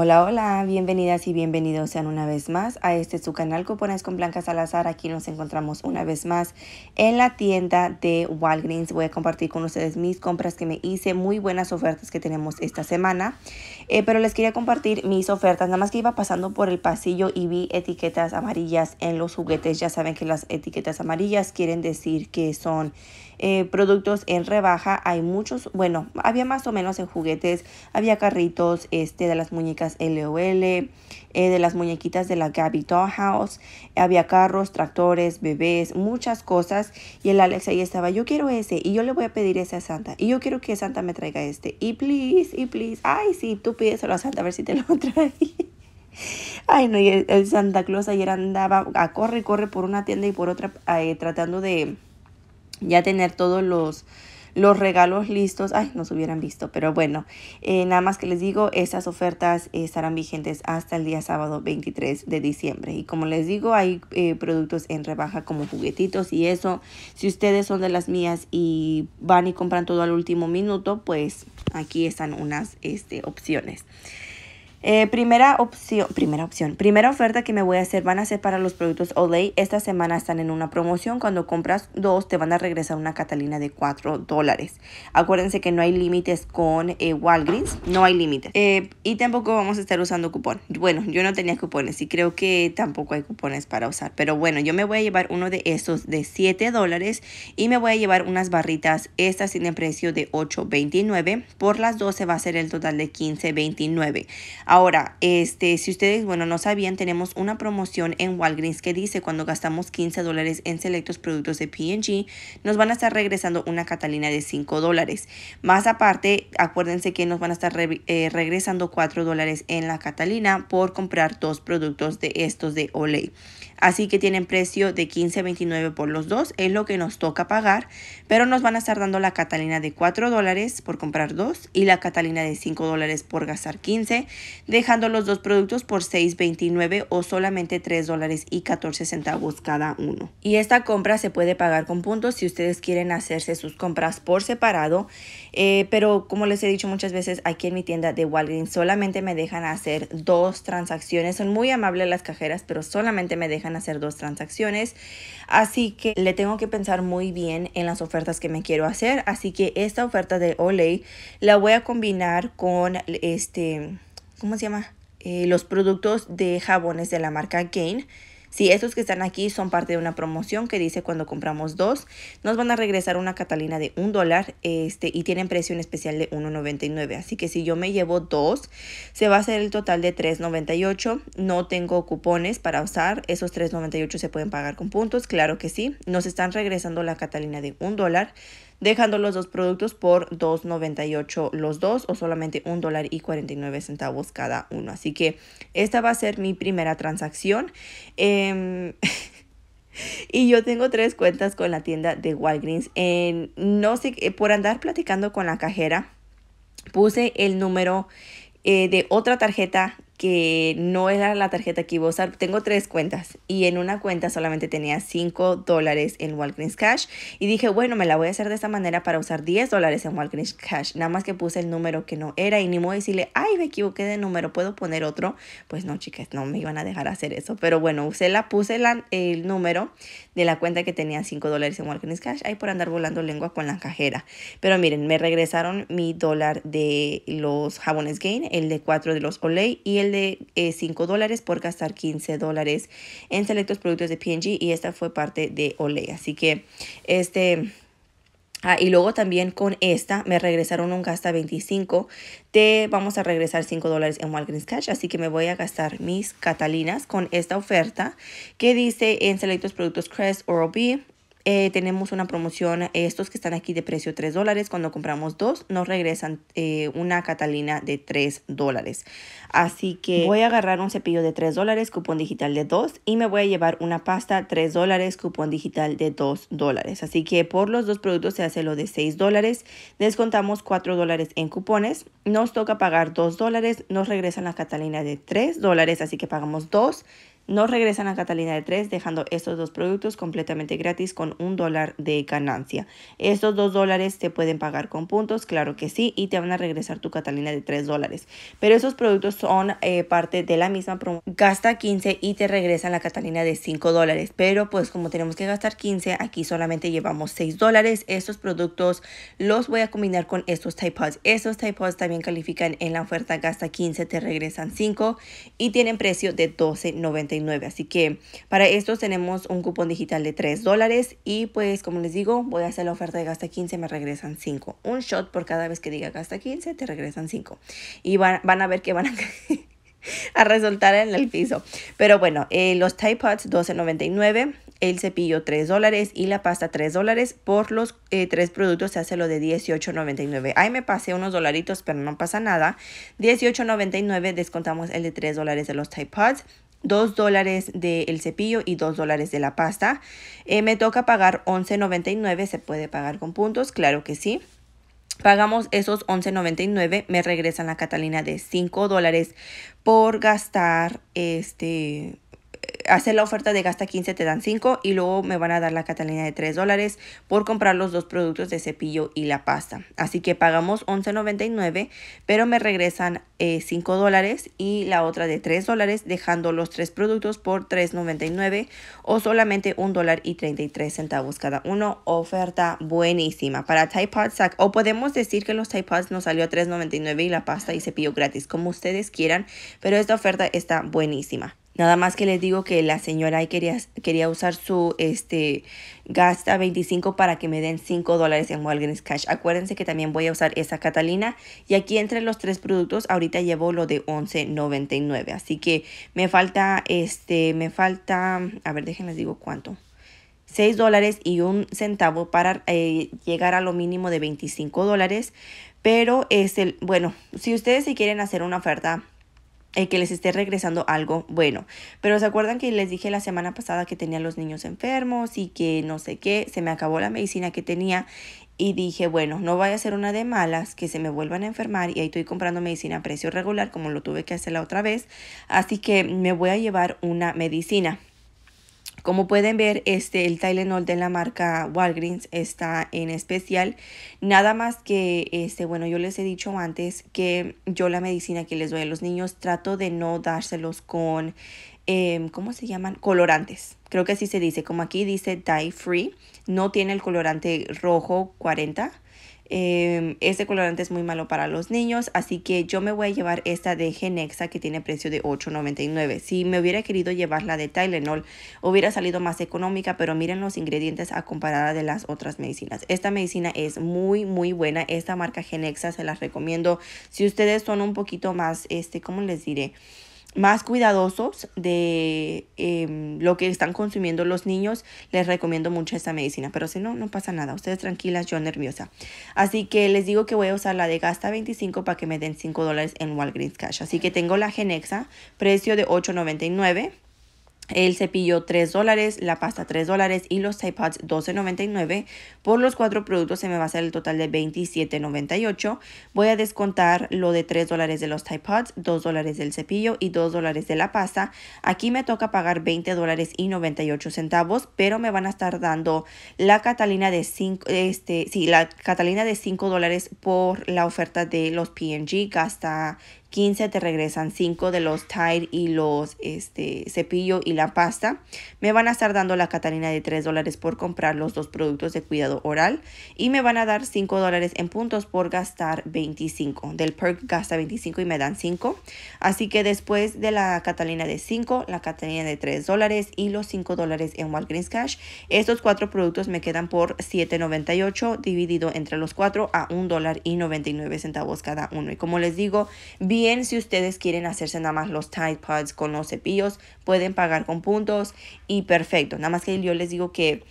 Hola, hola, bienvenidas y bienvenidos sean una vez más a este su canal Cupones con Blanca Salazar. Aquí nos encontramos una vez más en la tienda de Walgreens. Voy a compartir con ustedes mis compras que me hice, muy buenas ofertas que tenemos esta semana. Eh, pero les quería compartir mis ofertas, nada más que iba pasando por el pasillo y vi etiquetas amarillas en los juguetes. Ya saben que las etiquetas amarillas quieren decir que son eh, productos en rebaja. Hay muchos, bueno, había más o menos en juguetes, había carritos este, de las muñecas LOL, eh, de las muñequitas de la Gabby Dollhouse. Había carros, tractores, bebés, muchas cosas. Y el Alex ahí estaba, yo quiero ese y yo le voy a pedir ese a Santa. Y yo quiero que Santa me traiga este. Y please, y please. Ay, sí, tú pídeselo a Santa a ver si te lo trae. Ay, no, y el, Santa Claus ayer andaba a corre y corre por una tienda y por otra eh, tratando de ya tener todos los los regalos listos. Ay, no se hubieran visto, pero bueno, eh, nada más que les digo, esas ofertas eh, estarán vigentes hasta el día sábado 23 de diciembre. Y como les digo, hay eh, productos en rebaja como juguetitos y eso. Si ustedes son de las mías y van y compran todo al último minuto, pues aquí están unas este, opciones. Eh, primera opción, primera opción, primera oferta que me voy a hacer van a ser para los productos Olay. Esta semana están en una promoción. Cuando compras dos, te van a regresar una Catalina de 4 dólares. Acuérdense que no hay límites con eh, Walgreens, no hay límites. Eh, y tampoco vamos a estar usando cupón. Bueno, yo no tenía cupones y creo que tampoco hay cupones para usar. Pero bueno, yo me voy a llevar uno de esos de 7 dólares y me voy a llevar unas barritas. Estas tienen precio de 8.29. Por las 12 va a ser el total de 15.29. Ahora, este, si ustedes, bueno, no sabían, tenemos una promoción en Walgreens que dice cuando gastamos 15 dólares en selectos productos de P&G, nos van a estar regresando una Catalina de 5 dólares. Más aparte, acuérdense que nos van a estar eh, regresando 4 dólares en la Catalina por comprar dos productos de estos de Olay. Así que tienen precio de 15.29 por los dos, es lo que nos toca pagar, pero nos van a estar dando la Catalina de 4 dólares por comprar dos y la Catalina de 5 dólares por gastar 15, dejando los dos productos por 6.29 o solamente $3.14 dólares y centavos cada uno. Y esta compra se puede pagar con puntos si ustedes quieren hacerse sus compras por separado eh, pero como les he dicho muchas veces, aquí en mi tienda de Walgreens solamente me dejan hacer dos transacciones. Son muy amables las cajeras, pero solamente me dejan hacer dos transacciones. Así que le tengo que pensar muy bien en las ofertas que me quiero hacer. Así que esta oferta de Olay la voy a combinar con este, ¿cómo se llama? Eh, los productos de jabones de la marca Gain. Si estos que están aquí son parte de una promoción que dice cuando compramos dos, nos van a regresar una Catalina de un dólar este, y tienen precio en especial de 1.99. Así que si yo me llevo dos, se va a hacer el total de 3.98. No tengo cupones para usar. Esos 3.98 se pueden pagar con puntos, claro que sí. Nos están regresando la Catalina de un dólar dejando los dos productos por 2.98 los dos o solamente $1.49 dólar y 49 centavos cada uno. Así que esta va a ser mi primera transacción. Eh, Em, y yo tengo tres cuentas con la tienda de Walgreens. En, no sé, eh, por andar platicando con la cajera, puse el número eh, de otra tarjeta que no era la tarjeta que iba a usar. Tengo tres cuentas y en una cuenta solamente tenía 5 dólares en Walgreens Cash y dije, bueno, me la voy a hacer de esta manera para usar 10 dólares en Walgreens Cash. Nada más que puse el número que no era y ni modo decirle, ay, me equivoqué de número, ¿puedo poner otro? Pues no, chicas, no me iban a dejar hacer eso. Pero bueno, usé la, puse la, el número de la cuenta que tenía 5 dólares en Walgreens Cash ahí por andar volando lengua con la cajera. Pero miren, me regresaron mi dólar de los jabones Gain, el de 4 de los Olay y el de 5 eh, dólares por gastar 15 dólares en selectos productos de P&G y esta fue parte de ole Así que este... Ah, y luego también con esta me regresaron un gasta 25 de vamos a regresar 5 dólares en Walgreens Cash. Así que me voy a gastar mis Catalinas con esta oferta que dice en selectos productos Crest Oral B eh, tenemos una promoción, eh, estos que están aquí de precio 3 dólares, cuando compramos dos nos regresan eh, una Catalina de 3 dólares. Así que voy a agarrar un cepillo de 3 dólares, cupón digital de 2 y me voy a llevar una pasta 3 dólares, cupón digital de 2 dólares. Así que por los dos productos se hace lo de 6 dólares, descontamos 4 dólares en cupones, nos toca pagar 2 dólares, nos regresan la Catalina de 3 dólares, así que pagamos 2 no regresan a Catalina de 3 dejando estos dos productos completamente gratis con un dólar de ganancia. Estos dos dólares te pueden pagar con puntos, claro que sí, y te van a regresar tu Catalina de 3 dólares. Pero esos productos son eh, parte de la misma promoción. Gasta 15 y te regresan la Catalina de 5 dólares. Pero pues como tenemos que gastar 15, aquí solamente llevamos 6 dólares. Estos productos los voy a combinar con estos Tide Estos T-Pots también califican en la oferta gasta 15, te regresan 5 y tienen precio de $12.99. Así que para estos tenemos un cupón digital de $3 dólares y pues como les digo, voy a hacer la oferta de gasta 15, me regresan 5. Un shot por cada vez que diga gasta 15, te regresan 5. Y van, a ver que van a... resultar en el piso. Pero bueno, eh, los Tide Pods $12.99, el cepillo $3 dólares y la pasta $3 dólares. Por los eh, tres productos se hace lo de $18.99. Ahí me pasé unos dolaritos, pero no pasa nada. $18.99 descontamos el de $3 dólares de los Tide Pods 2 dólares del cepillo y 2 dólares de la pasta. Eh, me toca pagar 11.99, se puede pagar con puntos, claro que sí. Pagamos esos 11.99, me regresan la Catalina de 5 dólares por gastar este hacer la oferta de gasta 15 te dan 5 y luego me van a dar la Catalina de 3 dólares por comprar los dos productos de cepillo y la pasta. Así que pagamos 11.99 pero me regresan 5 eh, dólares y la otra de 3 dólares dejando los tres productos por 3.99 o solamente $1.33 dólar y 33 centavos cada uno. Oferta buenísima para Tide o podemos decir que los Tide Pods nos salió a 3.99 y la pasta y cepillo gratis como ustedes quieran pero esta oferta está buenísima. Nada más que les digo que la señora ahí quería, quería usar su este, gasta 25 para que me den 5 dólares en Walgreens Cash. Acuérdense que también voy a usar esa Catalina. Y aquí entre los tres productos, ahorita llevo lo de 11.99. Así que me falta, este, me falta, a ver, déjenles digo cuánto. 6 dólares y un centavo para eh, llegar a lo mínimo de 25 dólares. Pero es este, bueno, si ustedes se quieren hacer una oferta eh, que les esté regresando algo bueno. Pero se acuerdan que les dije la semana pasada que tenía los niños enfermos y que no sé qué, se me acabó la medicina que tenía y dije, bueno, no vaya a ser una de malas que se me vuelvan a enfermar y ahí estoy comprando medicina a precio regular como lo tuve que hacer la otra vez, así que me voy a llevar una medicina. Como pueden ver, este, el Tylenol de la marca Walgreens está en especial. Nada más que, este, bueno, yo les he dicho antes que yo la medicina que les doy a los niños trato de no dárselos con, em, ¿cómo se llaman? Colorantes. Creo que así se dice. Como aquí dice dye free no tiene el colorante rojo 40. Em, este colorante es muy malo para los niños, así que yo me voy a llevar esta de Genexa que tiene precio de $8.99. Si me hubiera querido llevar la de Tylenol, hubiera salido más económica, pero miren los ingredientes a comparada de las otras medicinas. Esta medicina es muy, muy buena. Esta marca Genexa se las recomiendo. Si ustedes son un poquito más, este, ¿cómo les diré? más cuidadosos de em, lo que están consumiendo los niños, les recomiendo mucho esta medicina. Pero si no, no pasa nada. Ustedes tranquilas, yo nerviosa. Así que les digo que voy a usar la de Gasta 25 para que me den 5 dólares en Walgreens Cash. Así que tengo la Genexa, precio de $8.99 el cepillo 3 dólares, la pasta 3 y los Pods 12.99. Por los cuatro productos se me va a hacer el total de 27.98. Voy a descontar lo de 3 de los Pods, 2 del cepillo y 2 dólares de la pasta. Aquí me toca pagar $20.98, pero me van a estar dando la Catalina de 5, este, sí, la Catalina de 5 por la oferta de los PNG, gasta 15 te regresan 5 de los Tide y los este, cepillo y la pasta. Me van a estar dando la Catalina de 3 dólares por comprar los dos productos de cuidado oral y me van a dar 5 dólares en puntos por gastar 25. Del perk gasta 25 y me dan 5. Así que después de la Catalina de 5, la Catalina de 3 dólares y los 5 dólares en Walgreens Cash, estos cuatro productos me quedan por 7.98 dividido entre los 4 a $1.99 cada uno. Y como les digo, vi bien si ustedes quieren hacerse nada más los Tide Pods con los cepillos, pueden pagar con puntos y perfecto. Nada más que yo les digo que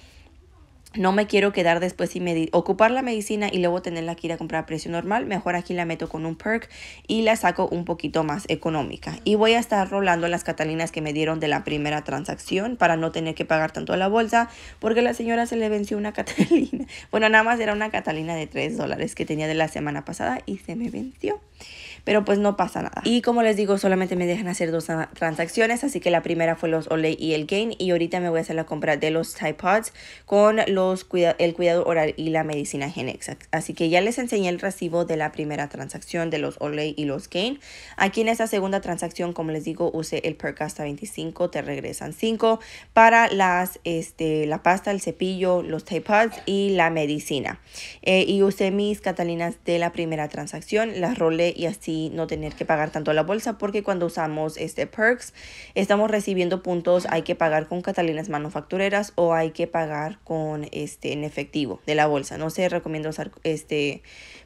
no me quiero quedar después y ocupar la medicina y luego tenerla que ir a comprar a precio normal. Mejor aquí la meto con un perk y la saco un poquito más económica. Y voy a estar rolando las catalinas que me dieron de la primera transacción para no tener que pagar tanto a la bolsa porque a la señora se le venció una catalina. Bueno, nada más era una catalina de 3 dólares que tenía de la semana pasada y se me venció pero pues no pasa nada. Y como les digo, solamente me dejan hacer dos transacciones, así que la primera fue los Olay y el Gain y ahorita me voy a hacer la compra de los Tide Pods con los el cuidado oral y la medicina Genex. Así que ya les enseñé el recibo de la primera transacción de los Olay y los Gain. Aquí en esta segunda transacción, como les digo, usé el Perk hasta 25, te regresan 5 para las este la pasta, el cepillo, los Tide Pods y la medicina. Eh, y usé mis Catalinas de la primera transacción, las rolé y así no tener que pagar tanto la bolsa porque cuando usamos este perks estamos recibiendo puntos, hay que pagar con Catalinas manufactureras o hay que pagar con este en efectivo de la bolsa. No se recomienda usar este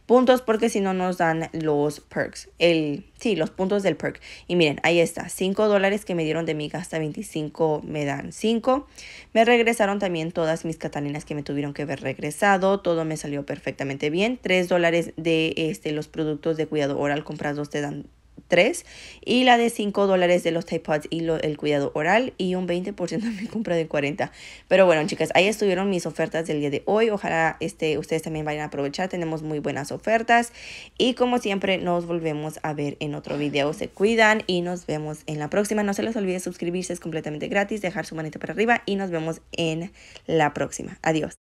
puntos porque si no nos dan los perks. El, sí, los puntos del perk. Y miren, ahí está. 5 dólares que me dieron de mi gasta 25 me dan 5. Me regresaron también todas mis catalinas que me tuvieron que ver regresado. Todo me salió perfectamente bien. 3 dólares de este, los productos de cuidado oral comprados te dan 3 y la de 5 dólares de los Tide Pods y el cuidado oral y un 20% de mi compra de 40. Pero bueno, chicas, ahí estuvieron mis ofertas del día de hoy. Ojalá este, ustedes también vayan a aprovechar. Tenemos muy buenas ofertas. Y como siempre, nos volvemos a ver en otro video. Se cuidan y nos vemos en la próxima. No se les olvide suscribirse, es completamente gratis, dejar su manita para arriba y nos vemos en la próxima. Adiós.